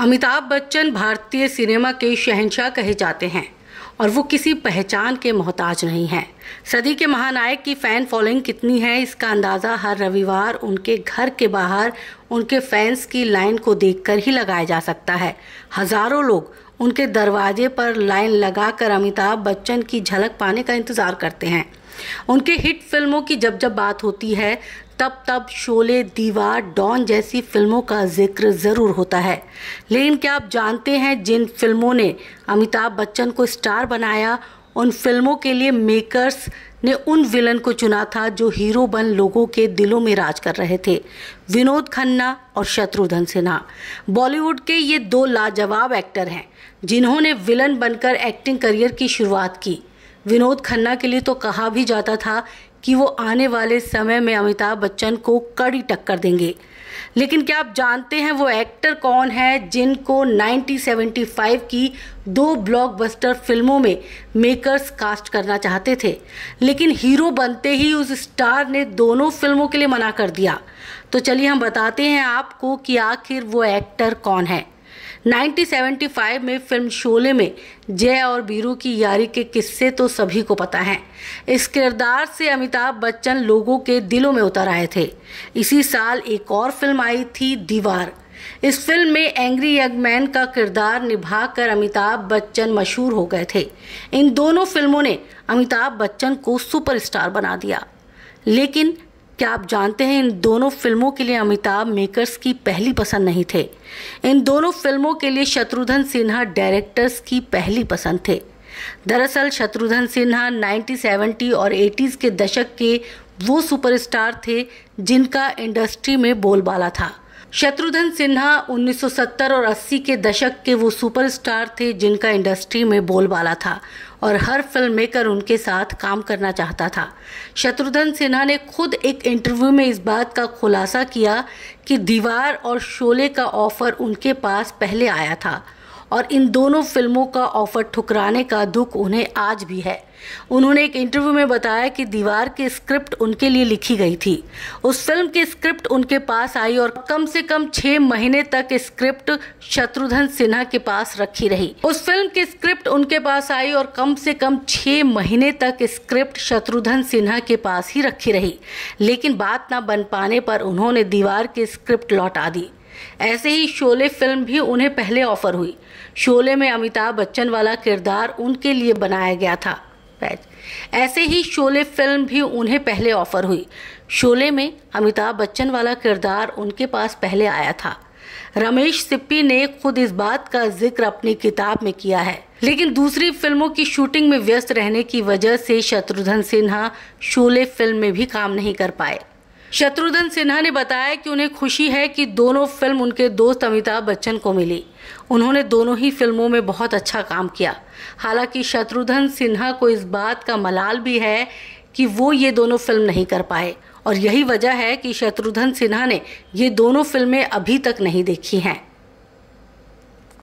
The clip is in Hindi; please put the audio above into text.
अमिताभ बच्चन भारतीय सिनेमा के शहनशाह कहे जाते हैं और वो किसी पहचान के मोहताज नहीं हैं सदी के महानायक की फ़ैन फॉलोइंग कितनी है इसका अंदाज़ा हर रविवार उनके घर के बाहर उनके फैंस की लाइन को देखकर ही लगाया जा सकता है हज़ारों लोग उनके दरवाजे पर लाइन लगाकर अमिताभ बच्चन की झलक पाने का इंतज़ार करते हैं उनके हिट फिल्मों की जब जब बात होती है तब तब शोले दीवार डॉन जैसी फिल्मों का जिक्र ज़रूर होता है लेकिन क्या आप जानते हैं जिन फिल्मों ने अमिताभ बच्चन को स्टार बनाया उन फिल्मों के लिए मेकर्स ने उन विलन को चुना था जो हीरो बन लोगों के दिलों में राज कर रहे थे विनोद खन्ना और शत्रुघ्न सिन्हा बॉलीवुड के ये दो लाजवाब एक्टर हैं जिन्होंने विलन बनकर एक्टिंग करियर की शुरुआत की विनोद खन्ना के लिए तो कहा भी जाता था कि वो आने वाले समय में अमिताभ बच्चन को कड़ी टक्कर देंगे लेकिन क्या आप जानते हैं वो एक्टर कौन है जिनको 1975 की दो ब्लॉकबस्टर फिल्मों में मेकर्स कास्ट करना चाहते थे लेकिन हीरो बनते ही उस स्टार ने दोनों फिल्मों के लिए मना कर दिया तो चलिए हम बताते हैं आपको कि आखिर वो एक्टर कौन है 1975 में फिल्म शोले में जय और बीरू की यारी के किस्से तो सभी को पता हैं इस किरदार से अमिताभ बच्चन लोगों के दिलों में उतर आए थे इसी साल एक और फिल्म आई थी दीवार इस फिल्म में एंग्री यंग मैन का किरदार निभाकर अमिताभ बच्चन मशहूर हो गए थे इन दोनों फिल्मों ने अमिताभ बच्चन को सुपरस्टार बना दिया लेकिन क्या आप जानते हैं इन दोनों फिल्मों के लिए अमिताभ मेकर्स की पहली पसंद नहीं थे इन दोनों फिल्मों के लिए शत्रुघ्न सिन्हा डायरेक्टर्स की पहली पसंद थे दरअसल शत्रुघ्न सिन्हा सेवेंटी और एटीज़ के दशक के वो सुपरस्टार थे जिनका इंडस्ट्री में बोलबाला था शत्रुघ्न सिन्हा 1970 और 80 के दशक के वो सुपरस्टार थे जिनका इंडस्ट्री में बोलबाला था और हर फिल्म मेकर उनके साथ काम करना चाहता था शत्रुघ्न सिन्हा ने खुद एक इंटरव्यू में इस बात का खुलासा किया कि दीवार और शोले का ऑफर उनके पास पहले आया था और इन दोनों फिल्मों का ऑफर ठुकराने का दुख उन्हें आज भी है उन्होंने एक इंटरव्यू में बताया कि दीवार की स्क्रिप्ट उनके लिए लिखी गई थी उस फिल्म की स्क्रिप्ट उनके पास आई और कम से कम छह महीने तक स्क्रिप्ट शत्रुघ्न सिन्हा के पास रखी रही उस फिल्म की स्क्रिप्ट उनके पास आई और कम से कम छह महीने तक स्क्रिप्ट शत्रुघ्न सिन्हा के पास ही रखी रही लेकिन बात ना बन पाने पर उन्होंने दीवार की स्क्रिप्ट लौटा दी ऐसे ही शोले फिल्म भी उन्हें पहले ऑफर हुई शोले में अमिताभ बच्चन वाला किरदार उनके लिए बनाया गया था ऐसे ही शोले फिल्म भी उन्हें पहले ऑफर हुई शोले में अमिताभ बच्चन वाला किरदार उनके पास पहले आया था रमेश सिप्पी ने खुद इस बात का जिक्र अपनी किताब में किया है लेकिन दूसरी फिल्मों की शूटिंग में व्यस्त रहने की वजह से शत्रुघ्न सिन्हा शोले फिल्म में भी काम नहीं कर पाए शत्रुघ्न सिन्हा ने बताया कि उन्हें खुशी है कि दोनों फिल्म उनके दोस्त अमिताभ बच्चन को मिली उन्होंने दोनों ही फिल्मों में बहुत अच्छा काम किया हालांकि शत्रुघ्न सिन्हा को इस बात का मलाल भी है कि वो ये दोनों फिल्म नहीं कर पाए और यही वजह है कि शत्रुघ्न सिन्हा ने ये दोनों फिल्में अभी तक नहीं देखी हैं